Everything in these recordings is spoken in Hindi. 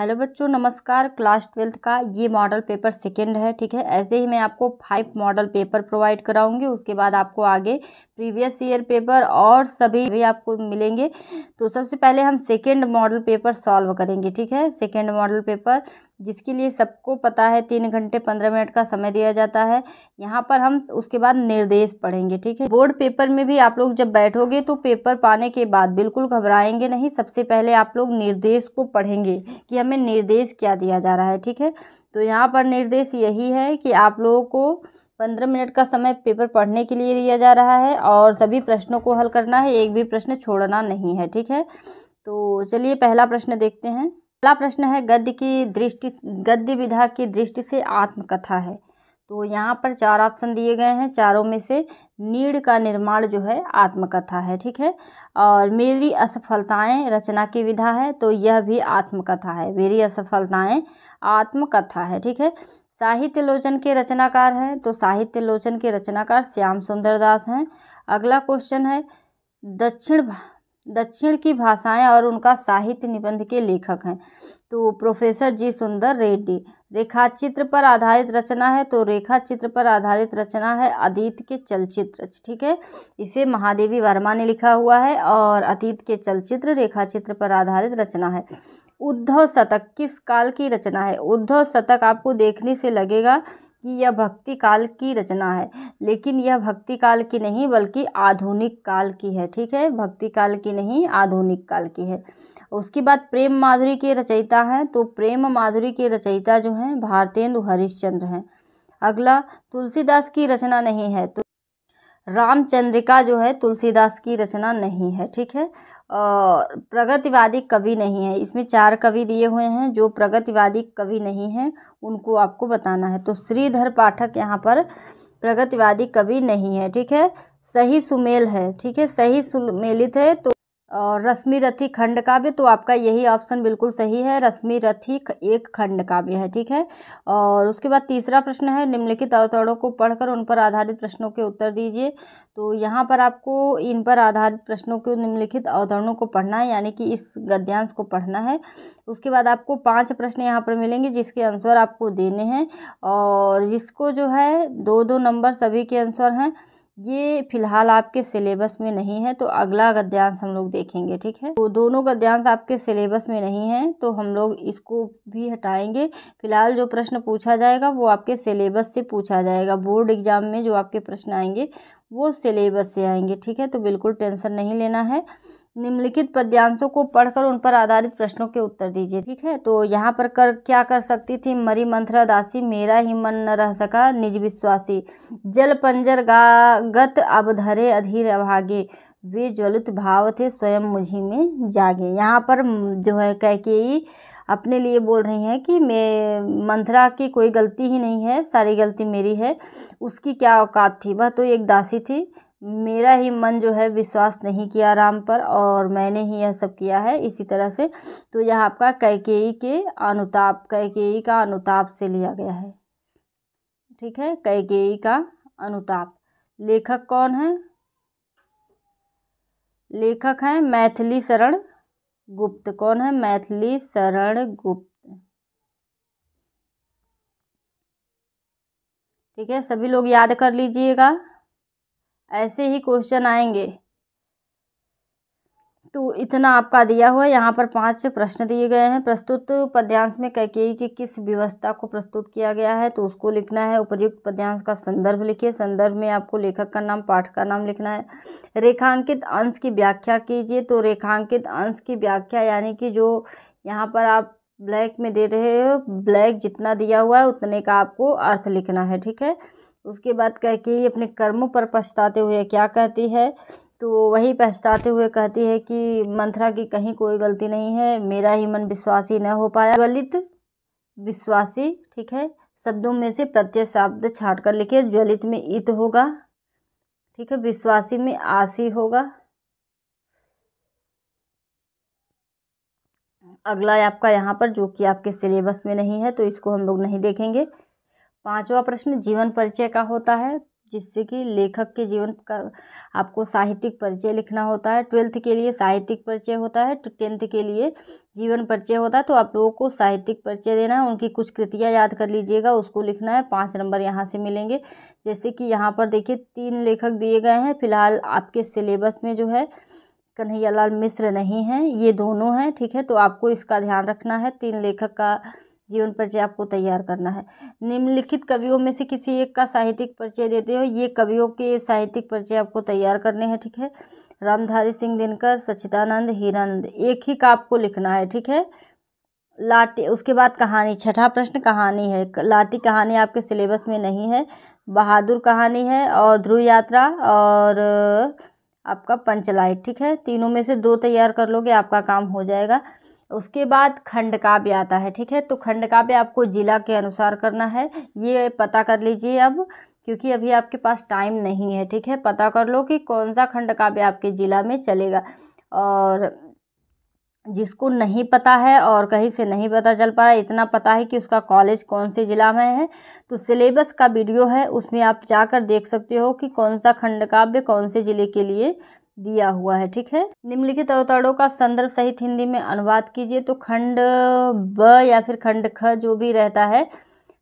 हेलो बच्चों नमस्कार क्लास ट्वेल्थ का ये मॉडल पेपर सेकेंड है ठीक है ऐसे ही मैं आपको फाइव मॉडल पेपर प्रोवाइड कराऊंगी उसके बाद आपको आगे प्रीवियस ईयर पेपर और सभी भी आपको मिलेंगे तो सबसे पहले हम सेकेंड मॉडल पेपर सॉल्व करेंगे ठीक है सेकेंड मॉडल पेपर जिसके लिए सबको पता है तीन घंटे पंद्रह मिनट का समय दिया जाता है यहाँ पर हम उसके बाद निर्देश पढ़ेंगे ठीक है बोर्ड पेपर में भी आप लोग जब बैठोगे तो पेपर पाने के बाद बिल्कुल घबराएंगे नहीं सबसे पहले आप लोग निर्देश को पढ़ेंगे कि हमें निर्देश क्या दिया जा रहा है ठीक है तो यहाँ पर निर्देश यही है कि आप लोगों को पंद्रह मिनट का समय पेपर पढ़ने के लिए दिया जा रहा है और सभी प्रश्नों को हल करना है एक भी प्रश्न छोड़ना नहीं है ठीक है तो चलिए पहला प्रश्न देखते हैं पहला प्रश्न है गद्य की दृष्टि गद्य विधा की दृष्टि से आत्मकथा है तो यहाँ पर चार ऑप्शन दिए गए हैं चारों में से नीड का निर्माण जो है आत्मकथा है ठीक है और मेरी असफलताएं रचना की विधा है तो यह भी आत्मकथा है मेरी असफलताएं आत्मकथा है ठीक है साहित्य लोचन के रचनाकार हैं तो साहित्य लोचन के रचनाकार श्याम सुंदर दास हैं अगला क्वेश्चन है दक्षिण दक्षिण की भाषाएं और उनका साहित्य निबंध के लेखक हैं तो प्रोफेसर जी सुंदर रेड्डी रेखा चित्र पर आधारित रचना है तो रेखा चित्र पर आधारित रचना है अतीत के चलचित्र ठीक है इसे महादेवी वर्मा ने लिखा हुआ है और अतीत के चलचित्र रेखा चित्र पर आधारित रचना है उद्धव शतक किस काल की रचना है उद्धव शतक आपको देखने से लगेगा कि यह भक्ति काल की रचना है लेकिन यह भक्ति काल की नहीं बल्कि आधुनिक काल की है ठीक है भक्ति काल की नहीं आधुनिक काल की है उसके बाद प्रेम माधुरी के रचयिता हैं तो प्रेम माधुरी के रचयिता जो हैं भारतेंदु हरिश्चंद्र हैं अगला तुलसीदास की रचना नहीं है तो रामचंद्रिका जो है तुलसीदास की रचना नहीं है ठीक है और प्रगतिवादी कवि नहीं है इसमें चार कवि दिए हुए हैं जो प्रगतिवादी कवि नहीं हैं उनको आपको बताना है तो श्रीधर पाठक यहाँ पर प्रगतिवादी कवि नहीं है ठीक है सही सुमेल है ठीक है सही सुमेलित है तो और रश्मि रथी खंड काव्य तो आपका यही ऑप्शन बिल्कुल सही है रश्मि रथी एक खंड काव्य है ठीक है और उसके बाद तीसरा प्रश्न है निम्नलिखित अवतरणों को पढ़कर उन पर आधारित प्रश्नों के उत्तर दीजिए तो यहाँ पर आपको इन पर आधारित प्रश्नों के निम्नलिखित अवतरणों को पढ़ना है यानी कि इस गद्यांश को पढ़ना है उसके बाद आपको पाँच प्रश्न यहाँ पर मिलेंगे जिसके आंसर आपको देने हैं और जिसको जो है दो दो नंबर सभी के आंसर हैं ये फिलहाल आपके सिलेबस में नहीं है तो अगला गद्यांश हम लोग देखेंगे ठीक है तो दोनों गद्यांश आपके सिलेबस में नहीं है तो हम लोग इसको भी हटाएंगे फिलहाल जो प्रश्न पूछा जाएगा वो आपके सिलेबस से पूछा जाएगा बोर्ड एग्जाम में जो आपके प्रश्न आएंगे वो सिलेबस से आएंगे ठीक है तो बिल्कुल टेंशन नहीं लेना है निम्नलिखित पद्यांशों को पढ़कर उन पर आधारित प्रश्नों के उत्तर दीजिए ठीक है तो यहाँ पर कर क्या कर सकती थी मरी मंथरा दासी मेरा ही मन न रह सका निज विश्वासी जल पंजर गागत धरे अधीर अभागे वे ज्वलित भाव थे स्वयं मुझी में जागे यहाँ पर जो है कह के ही अपने लिए बोल रही हैं कि मैं मंथरा की कोई गलती ही नहीं है सारी गलती मेरी है उसकी क्या औकात थी वह तो एक दासी थी मेरा ही मन जो है विश्वास नहीं किया राम पर और मैंने ही यह सब किया है इसी तरह से तो यह आपका कैकेयी के अनुताप कैकेयी का अनुताप से लिया गया है ठीक है कैकेयी का अनुताप लेखक कौन है लेखक हैं मैथिली शरण गुप्त कौन है मैथिली शरण गुप्त ठीक है सभी लोग याद कर लीजिएगा ऐसे ही क्वेश्चन आएंगे तो इतना आपका दिया हुआ है यहाँ पर पांच प्रश्न दिए गए हैं प्रस्तुत पद्यांश में कैकेयी की किस व्यवस्था को प्रस्तुत किया गया है तो उसको लिखना है उपयुक्त पद्यांश का संदर्भ लिखिए संदर्भ में आपको लेखक का नाम पाठ का नाम लिखना है रेखांकित अंश की व्याख्या कीजिए तो रेखांकित अंश की व्याख्या यानी कि जो यहाँ पर आप ब्लैक में दे रहे हो ब्लैक जितना दिया हुआ है उतने का आपको अर्थ लिखना है ठीक है उसके बाद कह के अपने कर्मों पर पछताते हुए क्या कहती है तो वही पछताते हुए कहती है कि मंथरा की कहीं कोई गलती नहीं है मेरा ही मन विश्वासी न हो पाया ज्वलित विश्वासी ठीक है शब्दों में से प्रत्यय शब्द छाट कर लिखिए ज्वलित में इत होगा ठीक है विश्वासी में आशी होगा अगला आपका यहाँ पर जो कि आपके सिलेबस में नहीं है तो इसको हम लोग नहीं देखेंगे पांचवा प्रश्न जीवन परिचय का होता है जिससे कि लेखक के जीवन का आपको साहित्यिक परिचय लिखना होता है ट्वेल्थ के लिए साहित्यिक परिचय होता है तो टेंथ के लिए जीवन परिचय होता है तो आप लोगों को साहित्यिक परिचय देना है उनकी कुछ कृतियाँ याद कर लीजिएगा उसको लिखना है पाँच नंबर यहाँ से मिलेंगे जैसे कि यहाँ पर देखिए तीन लेखक दिए गए हैं फिलहाल आपके सिलेबस में जो है कन्हैयालाल मिश्र नहीं है ये दोनों हैं ठीक है तो आपको इसका ध्यान रखना है तीन लेखक का जीवन परिचय आपको तैयार करना है निम्नलिखित कवियों में से किसी एक का साहित्यिक परिचय देते हो ये कवियों के साहित्यिक परिचय आपको तैयार करने हैं ठीक है रामधारी सिंह दिनकर सचिदानंद हीरानंद एक ही का आपको लिखना है ठीक है लाटी उसके बाद कहानी छठा प्रश्न कहानी है लाठी कहानी आपके सिलेबस में नहीं है बहादुर कहानी है और ध्रुव यात्रा और आपका पंचलाइट ठीक है तीनों में से दो तैयार कर लोगे आपका काम हो जाएगा उसके बाद खंड काव्य आता है ठीक है तो खंड काव्य आपको ज़िला के अनुसार करना है ये पता कर लीजिए अब क्योंकि अभी आपके पास टाइम नहीं है ठीक है पता कर लो कि कौन सा खंड काव्य आपके ज़िला में चलेगा और जिसको नहीं पता है और कहीं से नहीं पता चल पा रहा इतना पता है कि उसका कॉलेज कौन से ज़िला में है तो सिलेबस का वीडियो है उसमें आप जाकर देख सकते हो कि कौन सा खंड काव्य कौन से ज़िले के लिए दिया हुआ है ठीक है निम्नलिखित अवतरणों का संदर्भ सहित हिंदी में अनुवाद कीजिए तो खंड ब या फिर खंड ख जो भी रहता है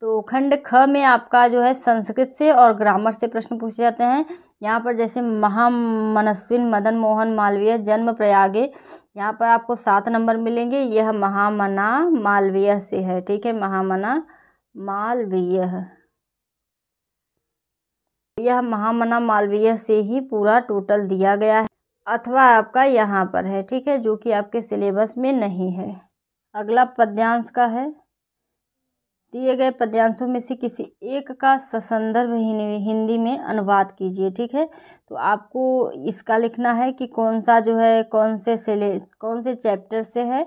तो खंड ख में आपका जो है संस्कृत से और ग्रामर से प्रश्न पूछे जाते हैं यहाँ पर जैसे महामनस्विन मदन मोहन मालवीय जन्म प्रयागे यहाँ पर आपको सात नंबर मिलेंगे यह महामना मालवीय से है ठीक है महामना मालवीय यह महामना मालवीय से ही पूरा टोटल दिया गया है अथवा आपका यहाँ पर है ठीक है जो कि आपके सिलेबस में नहीं है अगला पद्यांश का है दिए गए पद्यांशों में से किसी एक का ससंदर्भ हिंदी में अनुवाद कीजिए ठीक है तो आपको इसका लिखना है कि कौन सा जो है कौन से सिले कौन से चैप्टर से है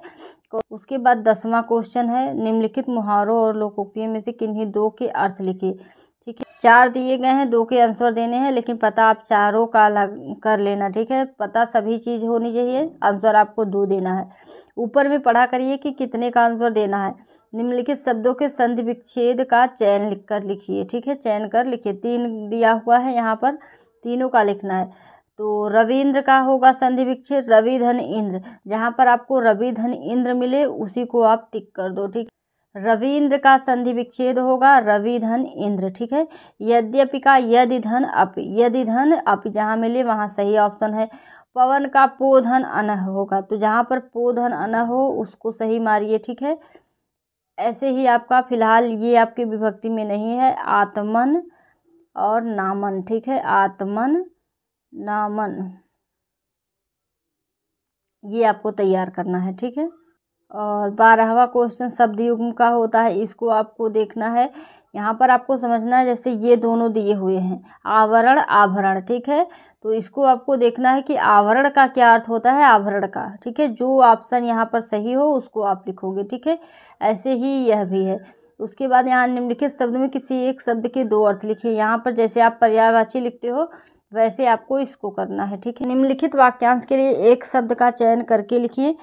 उसके बाद दसवां क्वेश्चन है निम्नलिखित मुहावरों और लोकोक्तियों में से किन्हीं दो के अर्थ लिखिए ठीक है चार दिए गए हैं दो के आंसर देने हैं लेकिन पता आप चारों का अलग कर लेना ठीक है पता सभी चीज़ होनी चाहिए आंसर आपको दो देना है ऊपर में पढ़ा करिए कि कितने का आंसर देना है निम्नलिखित शब्दों के संधि विच्छेद का चयन लिख कर लिखिए ठीक है चयन कर लिखिए तीन दिया हुआ है यहाँ पर तीनों का लिखना है तो रविंद्र का होगा संधि विक्षेद रवि धन इंद्र जहाँ पर आपको रवि धन इंद्र मिले उसी को आप टिक कर दो ठीक इंद्र का संधि विच्छेद होगा रवि धन इंद्र ठीक है यद्यपि का यदि धन अप यदि धन अप जहाँ मिले वहाँ सही ऑप्शन है पवन का पोधन अनह होगा तो जहाँ पर पोधन अनह हो उसको सही मारिए ठीक है ऐसे ही आपका फिलहाल ये आपकी विभक्ति में नहीं है आत्मन और नामन ठीक है आत्मन नामन ये आपको तैयार करना है ठीक है और बारहवा क्वेश्चन शब्द युग्म का होता है इसको आपको देखना है यहाँ पर आपको समझना है जैसे ये दोनों दिए हुए हैं आवरण आभरण ठीक है तो इसको आपको देखना है कि आवरण का क्या अर्थ होता है आभरण का ठीक है जो ऑप्शन यहाँ पर सही हो उसको आप लिखोगे ठीक है ऐसे ही यह भी है उसके बाद यहाँ निम्नलिखित शब्द में किसी एक शब्द के दो अर्थ लिखिए यहाँ पर जैसे आप पर्यायवाची लिखते हो वैसे आपको इसको करना है ठीक है निम्नलिखित वाक्यांश के लिए एक शब्द का चयन करके लिखिए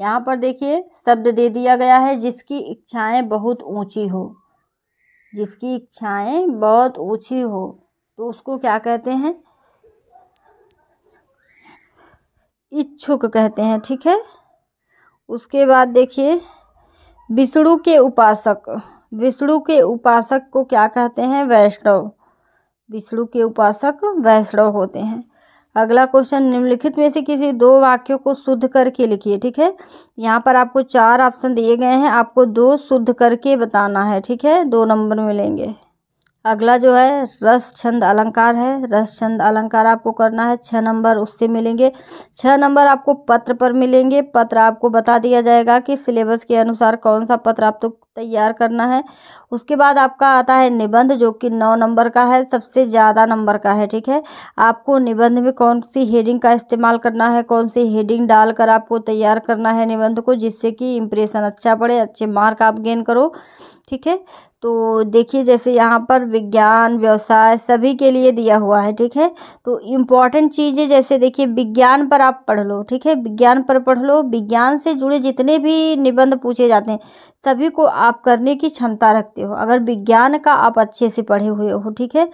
यहाँ पर देखिए शब्द दे दिया गया है जिसकी इच्छाएं बहुत ऊंची हो जिसकी इच्छाएं बहुत ऊंची हो तो उसको क्या कहते हैं इच्छुक कहते हैं ठीक है उसके बाद देखिए विष्णु के उपासक विष्णु के उपासक को क्या कहते हैं वैष्णव विष्णु के उपासक वैष्णव होते हैं अगला क्वेश्चन निम्नलिखित में से किसी दो वाक्यों को शुद्ध करके लिखिए ठीक है यहाँ पर आपको चार ऑप्शन दिए गए हैं आपको दो शुद्ध करके बताना है ठीक है दो नंबर मिलेंगे अगला जो है रस छंद अलंकार है रस छंद अलंकार आपको करना है छः नंबर उससे मिलेंगे छः नंबर आपको पत्र पर मिलेंगे पत्र आपको बता दिया जाएगा कि सिलेबस के अनुसार कौन सा पत्र आप तो तैयार करना है उसके बाद आपका आता है निबंध जो कि नौ नंबर का है सबसे ज़्यादा नंबर का है ठीक है आपको निबंध में कौन सी हेडिंग का इस्तेमाल करना है कौन सी हेडिंग डालकर आपको तैयार करना है निबंध को जिससे कि इम्प्रेशन अच्छा पड़े अच्छे मार्क आप गेन करो ठीक है तो देखिए जैसे यहाँ पर विज्ञान व्यवसाय सभी के लिए दिया हुआ है ठीक है तो इम्पॉर्टेंट चीज़ें जैसे देखिए विज्ञान पर आप पढ़ लो ठीक है विज्ञान पर पढ़ लो विज्ञान से जुड़े जितने भी निबंध पूछे जाते हैं सभी को आप करने की क्षमता रखते हो अगर विज्ञान का आप अच्छे से पढ़े हुए हो ठीक है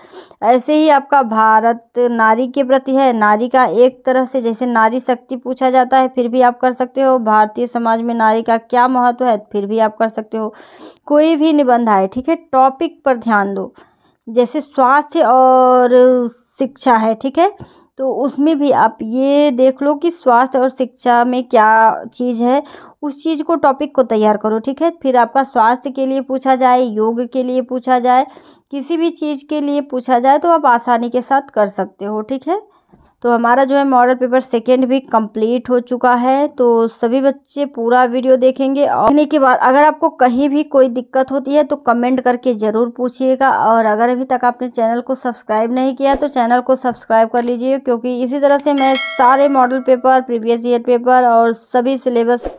ऐसे ही आपका भारत नारी के प्रति है नारी का एक तरह से जैसे नारी शक्ति पूछा जाता है फिर भी आप कर सकते हो भारतीय समाज में नारी का क्या महत्व है फिर भी आप कर सकते हो कोई भी निबंध आए ठीक है टॉपिक पर ध्यान दो जैसे स्वास्थ्य और शिक्षा है ठीक है तो उसमें भी आप ये देख लो कि स्वास्थ्य और शिक्षा में क्या चीज़ है उस चीज़ को टॉपिक को तैयार करो ठीक है फिर आपका स्वास्थ्य के लिए पूछा जाए योग के लिए पूछा जाए किसी भी चीज़ के लिए पूछा जाए तो आप आसानी के साथ कर सकते हो ठीक है तो हमारा जो है मॉडल पेपर सेकेंड भी कंप्लीट हो चुका है तो सभी बच्चे पूरा वीडियो देखेंगे और देखने के बाद अगर आपको कहीं भी कोई दिक्कत होती है तो कमेंट करके ज़रूर पूछिएगा और अगर अभी तक आपने चैनल को सब्सक्राइब नहीं किया तो चैनल को सब्सक्राइब कर लीजिए क्योंकि इसी तरह से मैं सारे model paper previous year paper और सभी सिलेबस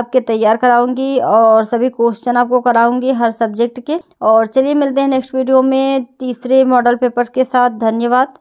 आपके तैयार कराऊंगी और सभी क्वेश्चन आपको कराऊंगी हर सब्जेक्ट के और चलिए मिलते हैं नेक्स्ट वीडियो में तीसरे मॉडल पेपर के साथ धन्यवाद